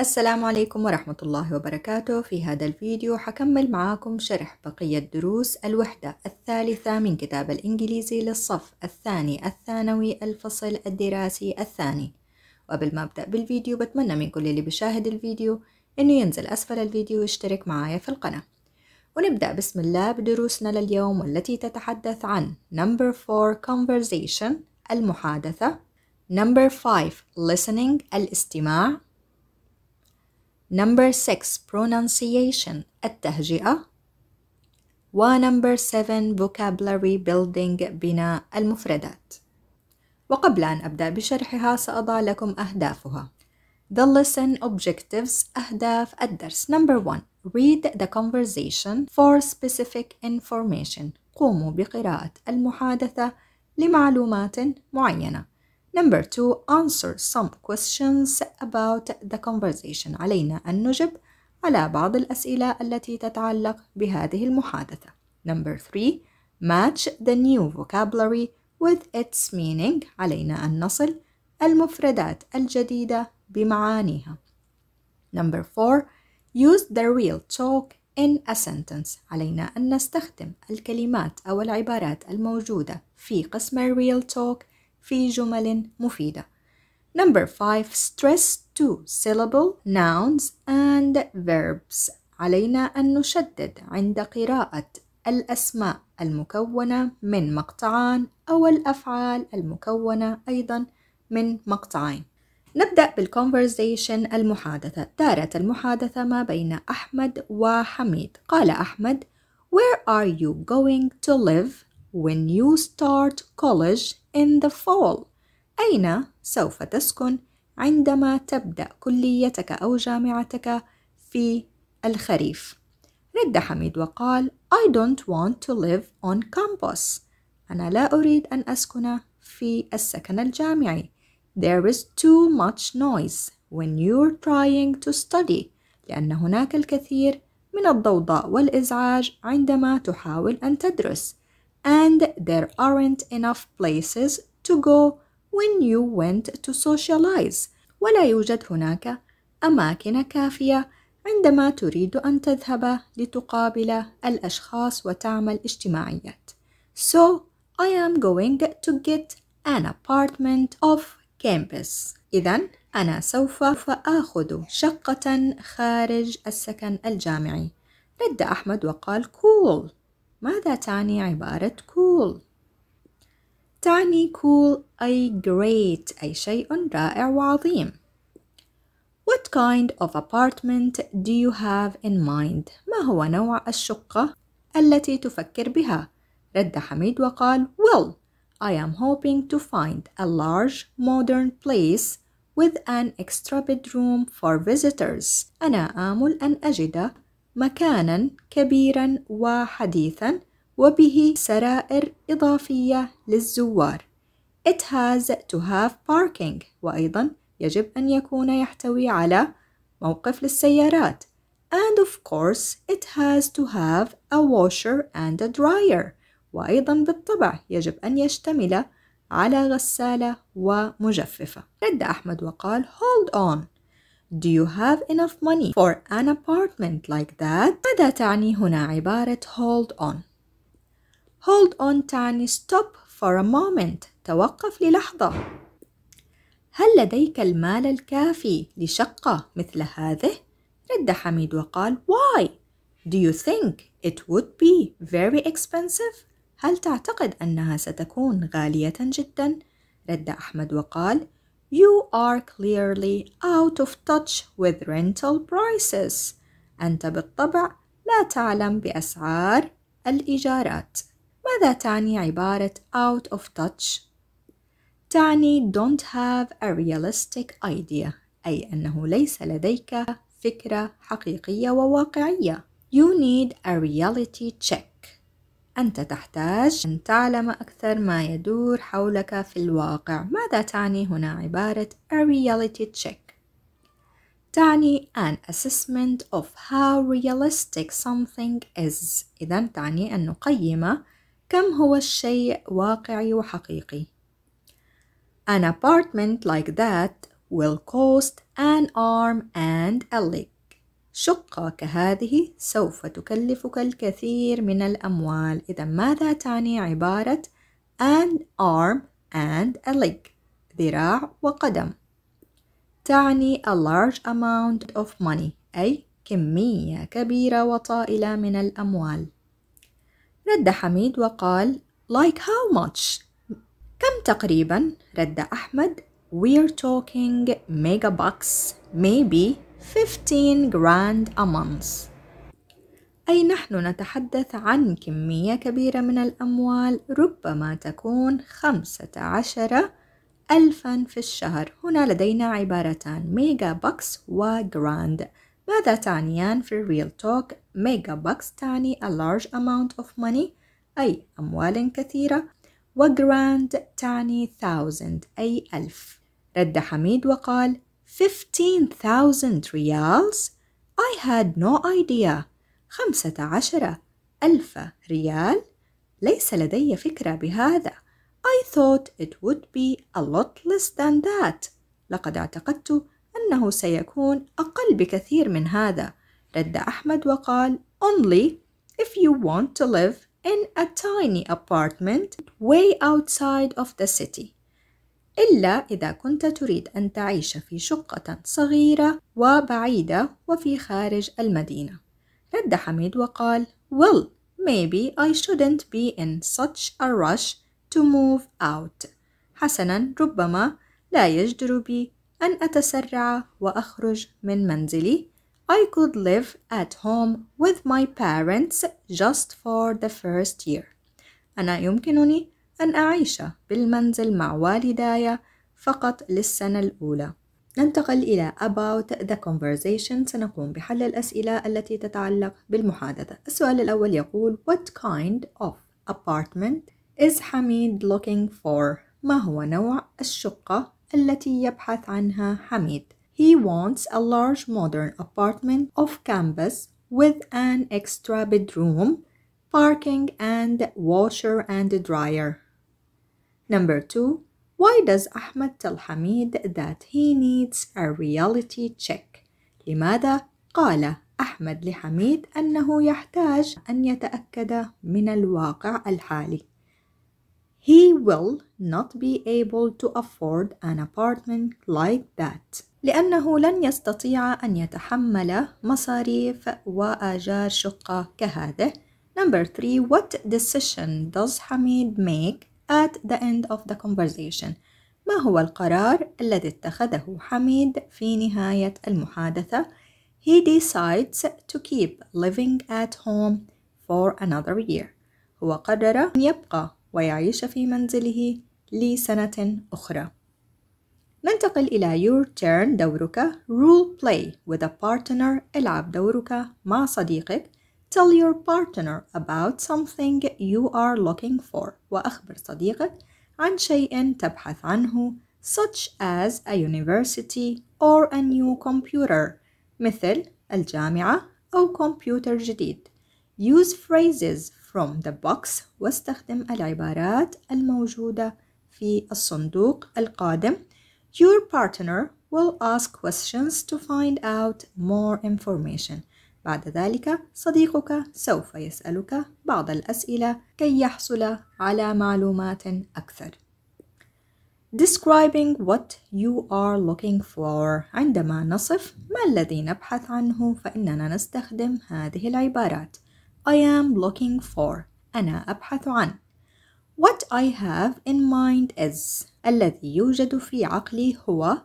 السلام عليكم ورحمة الله وبركاته في هذا الفيديو حكمل معاكم شرح بقية دروس الوحدة الثالثة من كتاب الإنجليزي للصف الثاني الثانوي الفصل الدراسي الثاني وقبل ما أبدأ بالفيديو بتمنى من كل اللي بيشاهد الفيديو إنه ينزل أسفل الفيديو ويشترك معايا في القناة ونبدأ بسم الله بدروسنا لليوم والتي تتحدث عن Number 4 Conversation المحادثة Number 5 Listening الاستماع Number 6 pronunciation التهجئة و number 7 vocabulary building بناء المفردات وقبل أن أبدأ بشرحها سأضع لكم أهدافها The lesson objectives أهداف الدرس Number 1 Read the conversation for specific information قوموا بقراءة المحادثة لمعلومات معينة Number two, answer some questions about the conversation. علينا أن نجب على بعض الأسئلة التي تتعلق بهذه المحادثة. Number three, match the new vocabulary with its meaning. علينا أن نصل المفردات الجديدة بمعانيها. Number four, use the real talk in a sentence. علينا أن نستخدم الكلمات أو العبارات الموجودة في قسم real talk في جمل مفيدة Number 5 Stress two syllable nouns and verbs علينا أن نشدد عند قراءة الأسماء المكونة من مقطعان أو الأفعال المكونة أيضا من مقطعين نبدأ بالconversation المحادثة دارت المحادثة ما بين أحمد وحميد قال أحمد Where are you going to live when you start college in the fall أين سوف تسكن عندما تبدأ كليتك أو جامعتك في الخريف رد حميد وقال I don't want to live on campus أنا لا أريد أن أسكن في السكن الجامعي There is too much noise when you're trying to study لأن هناك الكثير من الضوضاء والإزعاج عندما تحاول أن تدرس and there aren't enough places to go when you went to socialize ولا يوجد هناك أماكن كافية عندما تريد أن تذهب لتقابل الأشخاص وتعمل اجتماعيات So I am going to get an apartment off campus إذا أنا سوف آخذ شقة خارج السكن الجامعي رد أحمد وقال cool ماذا تعني عبارة cool؟ تعني cool أي great أي شيء رائع وعظيم What kind of apartment do you have in mind؟ ما هو نوع الشقة التي تفكر بها؟ رد حميد وقال Well, I am hoping to find a large modern place with an extra bedroom for visitors. أنا آمل أن أجد مكانا كبيرا وحديثا وبه سرائر إضافية للزوار. It has to have parking وأيضا يجب أن يكون يحتوي على موقف للسيارات. And of course it has to have a washer and a dryer وأيضا بالطبع يجب أن يشتمل على غسالة ومجففة رد أحمد وقال Hold on Do you have enough money for an apartment like that? ماذا تعني هنا عبارة hold on؟ hold on تعني stop for a moment توقف للحظة هل لديك المال الكافي لشقة مثل هذه؟ رد حميد وقال Why? Do you think it would be very expensive? هل تعتقد أنها ستكون غالية جدا؟ رد أحمد وقال You are clearly out of touch with rental prices. أنت بالطبع لا تعلم بأسعار الإيجارات. ماذا تعني عبارة out of touch؟ تعني don't have a realistic idea أي أنه ليس لديك فكرة حقيقية وواقعية. You need a reality check. أنت تحتاج أن تعلم أكثر ما يدور حولك في الواقع ماذا تعني هنا عبارة a reality check تعني an assessment of how realistic something is إذا تعني أن نقيم كم هو الشيء واقعي وحقيقي An apartment like that will cost an arm and a leg شقة كهذه سوف تكلفك الكثير من الأموال إذا ماذا تعني عبارة an arm and a leg ذراع وقدم تعني a large amount of money أي كمية كبيرة وطائلة من الأموال رد حميد وقال like how much كم تقريبا رد أحمد we're talking megabucks maybe 15 grand a month أي نحن نتحدث عن كمية كبيرة من الأموال ربما تكون خمسة عشر ألفا في الشهر هنا لدينا عبارتان ميجا بوكس وجراند ماذا تعنيان في الريل توك ميجا بوكس تعني a large amount of money أي أموال كثيرة وجراند تعني thousand أي ألف رد حميد وقال 15,000 ريالز I had no idea خمسة عشر ألف ريال ليس لدي فكرة بهذا I thought it would be a lot less than that لقد اعتقدت أنه سيكون أقل بكثير من هذا رد أحمد وقال Only if you want to live in a tiny apartment way outside of the city إلا إذا كنت تريد أن تعيش في شقة صغيرة وبعيدة وفي خارج المدينة. رد حميد وقال: Well, maybe I shouldn't be in such a rush to move out. حسنا ربما لا يجدر بي أن أتسرع وأخرج من منزلي. I could live at home with my parents just for the first year. أنا يمكنني أن أعيش بالمنزل مع والداي فقط للسنة الأولى ننتقل إلى About the conversation سنقوم بحل الأسئلة التي تتعلق بالمحادثة السؤال الأول يقول What kind of apartment is حميد looking for؟ ما هو نوع الشقة التي يبحث عنها حميد؟ He wants a large modern apartment of campus with an extra bedroom, parking and washer and dryer Number two, why does Ahmed tell Hamid that he needs a reality check? لماذا قال أحمد لحميد أنه يحتاج أن يتأكد من الواقع الحالي. He will not be able to afford an apartment like that. لأنه لن يستطيع أن يتحمل مصاريف وآجار شقة كهذه. Number three, what decision does Hamid make at the end of the conversation ما هو القرار الذي اتخذه حميد في نهاية المحادثة؟ He decides to keep living at home for another year. هو قرر أن يبقى ويعيش في منزله لسنة أخرى. ننتقل إلى your turn دورك role play with a partner العب دورك مع صديقك Tell your partner about something you are looking for وأخبر صديقك عن شيء تبحث عنه such as a university or a new computer مثل الجامعة أو كمبيوتر جديد Use phrases from the box واستخدم العبارات الموجودة في الصندوق القادم Your partner will ask questions to find out more information بعد ذلك صديقك سوف يسألك بعض الأسئلة كي يحصل على معلومات أكثر. Describing what you are looking for عندما نصف ما الذي نبحث عنه فإننا نستخدم هذه العبارات I am looking for أنا أبحث عن What I have in mind is الذي يوجد في عقلي هو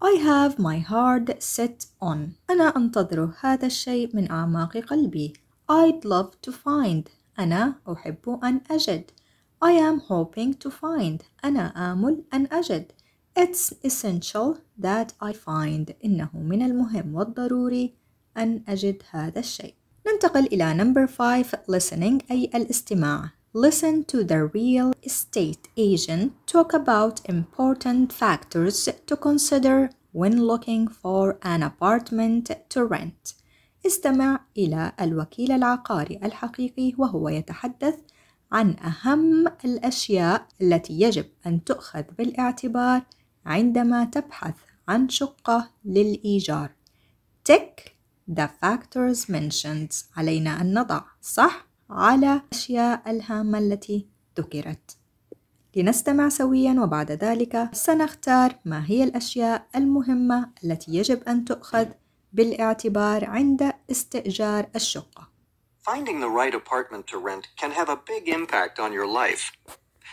I have my heart set on أنا أنتظر هذا الشيء من أعماق قلبي I'd love to find أنا أحب أن أجد I am hoping to find أنا آمل أن أجد It's essential that I find إنه من المهم والضروري أن أجد هذا الشيء ننتقل إلى number 5 listening أي الاستماع Listen to the real estate agent talk about important factors to consider when looking for an apartment to rent. استمع إلى الوكيل العقاري الحقيقي وهو يتحدث عن أهم الأشياء التي يجب أن تؤخذ بالاعتبار عندما تبحث عن شقة للإيجار. Tick the factors mentioned. علينا أن نضع صح على أشياء الهامة التي ذكرت لنستمع سويا وبعد ذلك سنختار ما هي الأشياء المهمة التي يجب أن تؤخذ بالاعتبار عند استئجار الشقة. Finding the right apartment to rent can have a big impact on your life.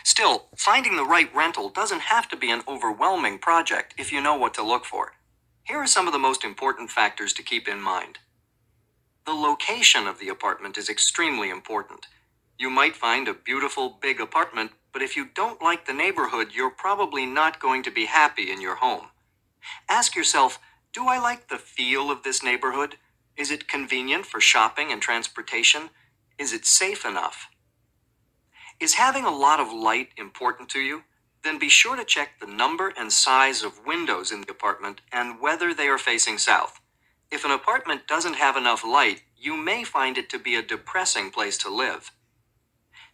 Still, finding the right rental doesn't have to be an overwhelming project if you know what to look for. Here are some of the most important factors to keep in mind. The location of the apartment is extremely important. You might find a beautiful big apartment, but if you don't like the neighborhood, you're probably not going to be happy in your home. Ask yourself, do I like the feel of this neighborhood? Is it convenient for shopping and transportation? Is it safe enough? Is having a lot of light important to you? Then be sure to check the number and size of windows in the apartment and whether they are facing south. If an apartment doesn't have enough light, you may find it to be a depressing place to live.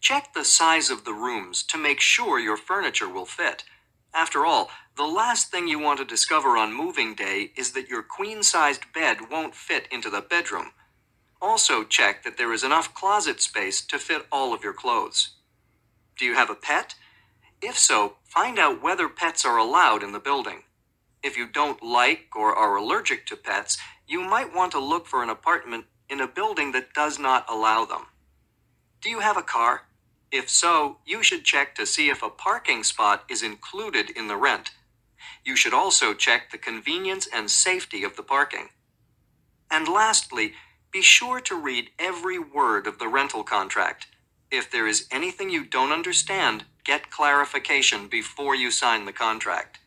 Check the size of the rooms to make sure your furniture will fit. After all, the last thing you want to discover on moving day is that your queen sized bed won't fit into the bedroom. Also, check that there is enough closet space to fit all of your clothes. Do you have a pet? If so, find out whether pets are allowed in the building. If you don't like or are allergic to pets, you might want to look for an apartment in a building that does not allow them. Do you have a car? If so, you should check to see if a parking spot is included in the rent. You should also check the convenience and safety of the parking. And lastly, be sure to read every word of the rental contract. If there is anything you don't understand, get clarification before you sign the contract.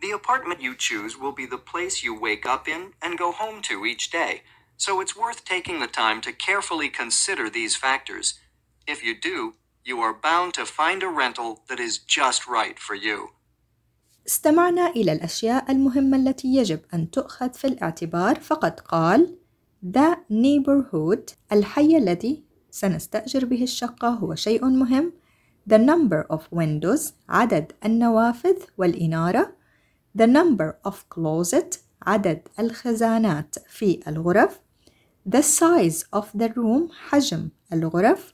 The apartment you choose will be the place you wake up in and go home to each day, so it's worth taking the time to carefully consider these factors. If you do, you are bound to find a rental that is just right for you. استمعنا إلى الأشياء المهمة التي يجب أن تؤخذ في الاعتبار فقد قال The neighborhood الحي الذي سنستأجر به الشقة هو شيء مهم The number of windows عدد النوافذ والإنارة the number of closet عدد الخزانات في الغرف the size of the room حجم الغرف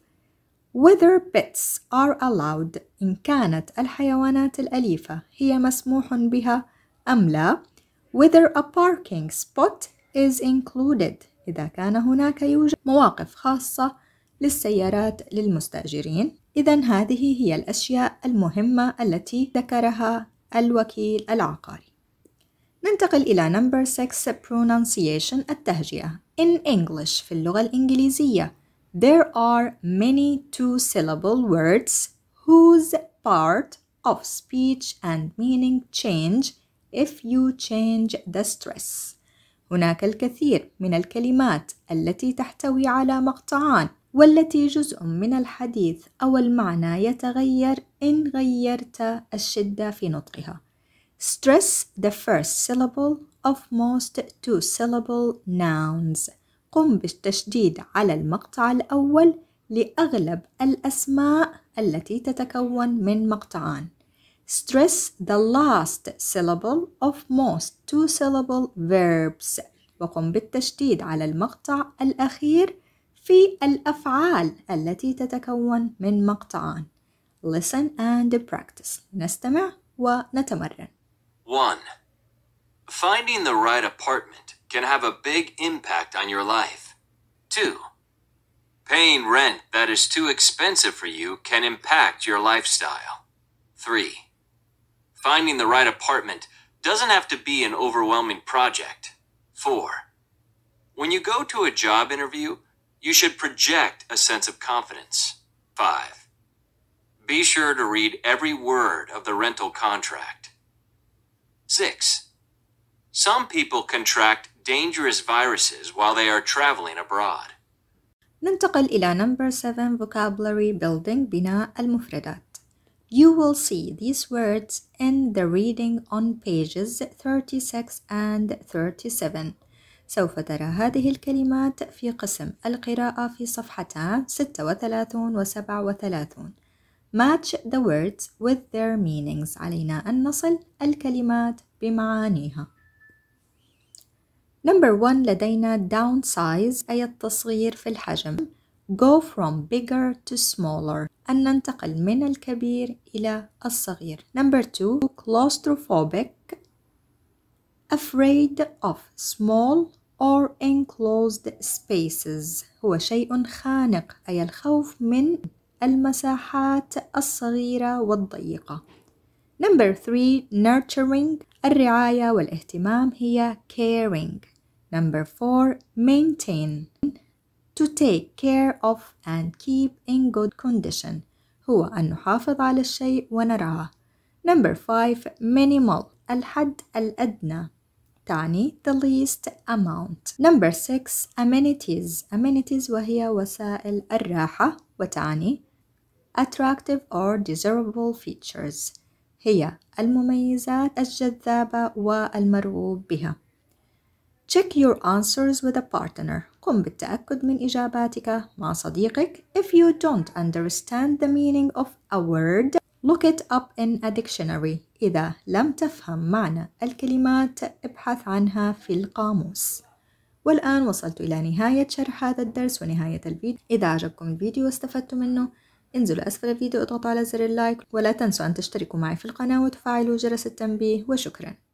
whether pets are allowed إن كانت الحيوانات الأليفة هي مسموح بها أم لا whether a parking spot is included إذا كان هناك يوجد مواقف خاصة للسيارات للمستأجرين إذا هذه هي الأشياء المهمة التي ذكرها الوكيل العقاري ننتقل إلى number 6 pronunciation التهجئة in English في اللغة الإنجليزية there are many two syllable words whose part of speech and meaning change if you change the stress هناك الكثير من الكلمات التي تحتوي على مقطعان والتي جزء من الحديث أو المعنى يتغير إن غيرت الشدة في نطقها. Stress the first syllable of most two-syllable nouns. قم بالتشديد على المقطع الأول لأغلب الأسماء التي تتكون من مقطعان. Stress the last syllable of most two-syllable verbs. وقم بالتشديد على المقطع الأخير في الأفعال التي تتكون من مقطعان Listen and practice نستمع ونتمرن 1. Finding the right apartment can have a big impact on your life. 2. Paying rent that is too expensive for you can impact your lifestyle. 3. Finding the right apartment doesn't have to be an overwhelming project. 4. When you go to a job interview, you should project a sense of confidence. 5. Be sure to read every word of the rental contract. 6. Some people contract dangerous viruses while they are traveling abroad. ننتقل إلى number 7 vocabulary building بناء المفردات. You will see these words in the reading on pages 36 and 37. سوف ترى هذه الكلمات في قسم القراءة في صفحتان 36 و 37 Match the words with their meanings علينا أن نصل الكلمات بمعانيها Number one لدينا downsize أي التصغير في الحجم go from bigger to smaller أن ننتقل من الكبير إلى الصغير Number two claustrophobic afraid of small or enclosed spaces هو شيء خانق أي الخوف من المساحات الصغيرة والضيقة Number three nurturing الرعاية والاهتمام هي caring Number four maintain to take care of and keep in good condition هو أن نحافظ على الشيء ونرعاه Number five minimal الحد الأدنى الثاني the least amount number six amenities amenities وهي وسائل الراحة وتعني attractive or desirable features هي المميزات الجذابة والمرغوب بها check your answers with a partner قم بالتأكد من إجاباتك مع صديقك if you don't understand the meaning of a word look it up in a dictionary إذا لم تفهم معنى الكلمات ابحث عنها في القاموس والآن وصلت إلى نهاية شرح هذا الدرس ونهاية الفيديو إذا أعجبكم الفيديو واستفدتم منه انزلوا أسفل الفيديو اضغطوا على زر اللايك ولا تنسوا أن تشتركوا معي في القناة وتفعلوا جرس التنبيه وشكراً